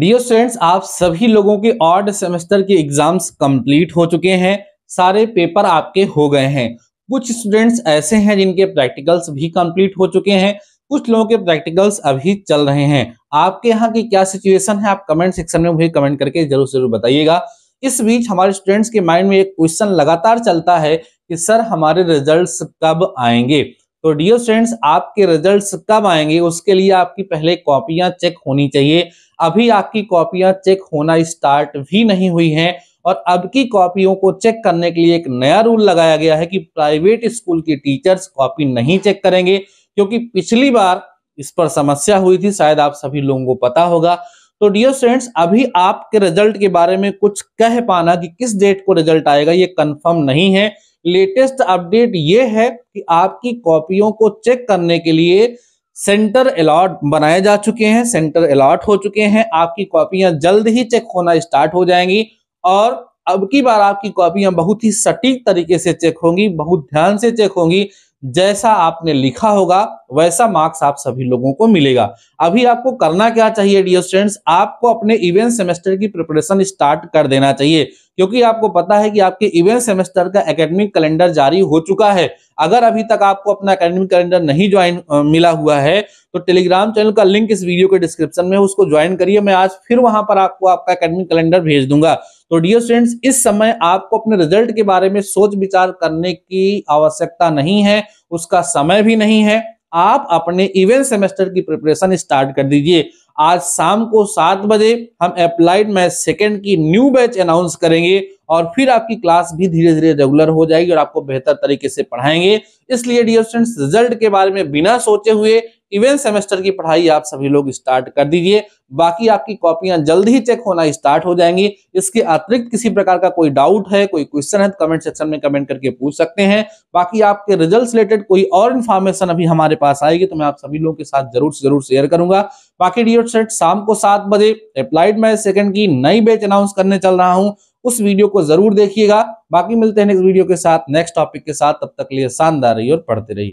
dear students आप सभी लोगों के ऑर्ड सेमेस्टर के एग्जाम्स कंप्लीट हो चुके हैं सारे पेपर आपके हो गए हैं कुछ स्टूडेंट्स ऐसे हैं जिनके प्रैक्टिकल्स भी कंप्लीट हो चुके हैं कुछ लोगों के प्रैक्टिकल्स अभी चल रहे हैं आपके यहाँ की क्या सिचुएशन है आप कमेंट सेक्शन में मुझे कमेंट करके जरूर जरूर बताइएगा इस बीच हमारे स्टूडेंट्स के माइंड में एक क्वेश्चन लगातार चलता है कि सर हमारे रिजल्ट्स कब आएंगे तो डियर स्टूडेंट्स आपके रिजल्ट्स कब आएंगे उसके लिए आपकी पहले कॉपियां चेक होनी चाहिए अभी आपकी कॉपियां चेक होना स्टार्ट भी नहीं हुई हैं और अब की कॉपियों को चेक करने के लिए एक नया रूल लगाया गया है कि प्राइवेट स्कूल के टीचर्स कॉपी नहीं चेक करेंगे क्योंकि पिछली बार इस पर समस्या हुई थी शायद आप सभी लोगों को पता होगा तो डियर स्टूडेंट्स अभी आपके रिजल्ट के बारे में कुछ कह पाना कि किस डेट को रिजल्ट आएगा ये कंफर्म नहीं है लेटेस्ट अपडेट ये है कि आपकी कॉपियों को चेक करने के लिए सेंटर अलॉट बनाए जा चुके हैं सेंटर अलॉट हो चुके हैं आपकी कॉपियां जल्द ही चेक होना स्टार्ट हो जाएंगी और अब की बार आपकी कॉपियां बहुत ही सटीक तरीके से चेक होंगी बहुत ध्यान से चेक होंगी जैसा आपने लिखा होगा वैसा मार्क्स आप सभी लोगों को मिलेगा अभी आपको करना क्या चाहिए डियर स्टूडेंट्स आपको अपने इवेंट सेमेस्टर की प्रिपरेशन स्टार्ट कर देना चाहिए क्योंकि आपको पता है कि आपके इवेंट सेमेस्टर का एकेडमिक कैलेंडर जारी हो चुका है अगर अभी तक आपको अपना एकेडमिक कैलेंडर नहीं ज्वाइन मिला हुआ है तो टेलीग्राम चैनल का लिंक इस वीडियो के डिस्क्रिप्शन में उसको ज्वाइन करिए मैं आज फिर वहां पर आपको आपका एकेडमिक कैलेंडर भेज दूंगा तो डियर स्टूडेंट्स इस समय आपको अपने रिजल्ट के बारे में सोच विचार करने की आवश्यकता नहीं है उसका समय भी नहीं है आप अपने इवेंट सेमेस्टर की प्रिपरेशन स्टार्ट कर दीजिए आज शाम को सात बजे हम अप्लाइड मैथ सेकेंड की न्यू बैच अनाउंस करेंगे और फिर आपकी क्लास भी धीरे धीरे रेगुलर हो जाएगी और आपको बेहतर तरीके से पढ़ाएंगे इसलिए डियर स्टूडेंट्स रिजल्ट के बारे में बिना सोचे हुए इवेंट सेमेस्टर की पढ़ाई आप सभी लोग स्टार्ट कर दीजिए बाकी आपकी कॉपियां जल्द ही चेक होना स्टार्ट हो जाएंगी इसके अतिरिक्त किसी प्रकार का कोई डाउट है कोई क्वेश्चन है तो कमेंट सेक्शन में कमेंट करके पूछ सकते हैं बाकी आपके रिजल्ट रिलेटेड कोई और इन्फॉर्मेशन अभी हमारे पास आएगी तो मैं आप सभी लोगों के साथ जरूर से जरूर शेयर करूंगा बाकी डी सेट शाम को सात बजे अप्लाइड मैथ सेकंड की नई बैच अनाउंस करने चल रहा हूँ उस वीडियो को जरूर देखिएगा बाकी मिलते हैं नेक्स्ट वीडियो के साथ नेक्स्ट टॉपिक के साथ तब तक लिए शानदार रही और पढ़ते रहिए